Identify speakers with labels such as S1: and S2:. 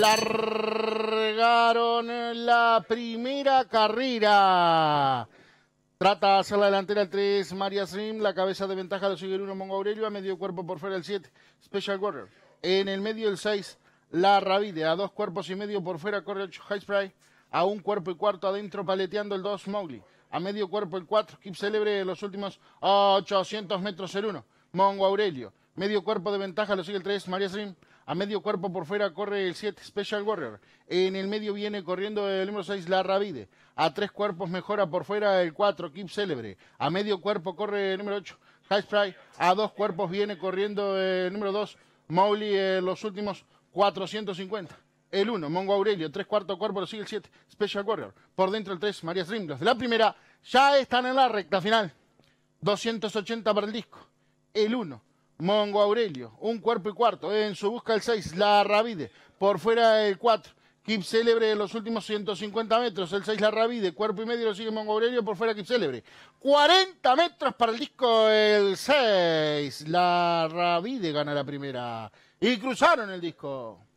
S1: Largaron la primera carrera. Trata de hacer la delantera el 3, María Srim. La cabeza de ventaja lo sigue el 1, Mongo Aurelio. A medio cuerpo por fuera el 7, Special Warrior. En el medio el 6, La Ravide. A dos cuerpos y medio por fuera corre el High Spray A un cuerpo y cuarto adentro paleteando el 2, Mowgli. A medio cuerpo el 4, Kip Celebre. Los últimos 800 metros el 1, Mongo Aurelio. Medio cuerpo de ventaja lo sigue el 3, María Srim. A medio cuerpo por fuera corre el 7 Special Warrior. En el medio viene corriendo el número 6 La Ravide. A tres cuerpos mejora por fuera el 4 Keep Celebre. A medio cuerpo corre el número 8 High Sprite. A dos cuerpos viene corriendo el número 2 Mowgli en eh, los últimos 450. El 1, Mongo Aurelio, tres cuartos cuerpos, sigue el 7, Special Warrior. Por dentro el 3, María Dream. de la primera ya están en la recta final. 280 para el disco. El 1, Mongo Aurelio, un cuerpo y cuarto. En su busca el 6, la Ravide. Por fuera el 4. Kip Célebre en los últimos 150 metros. El 6 la Ravide. Cuerpo y medio lo sigue Mongo Aurelio. Por fuera Kip Célebre. 40 metros para el disco el 6. La Ravide gana la primera. Y cruzaron el disco.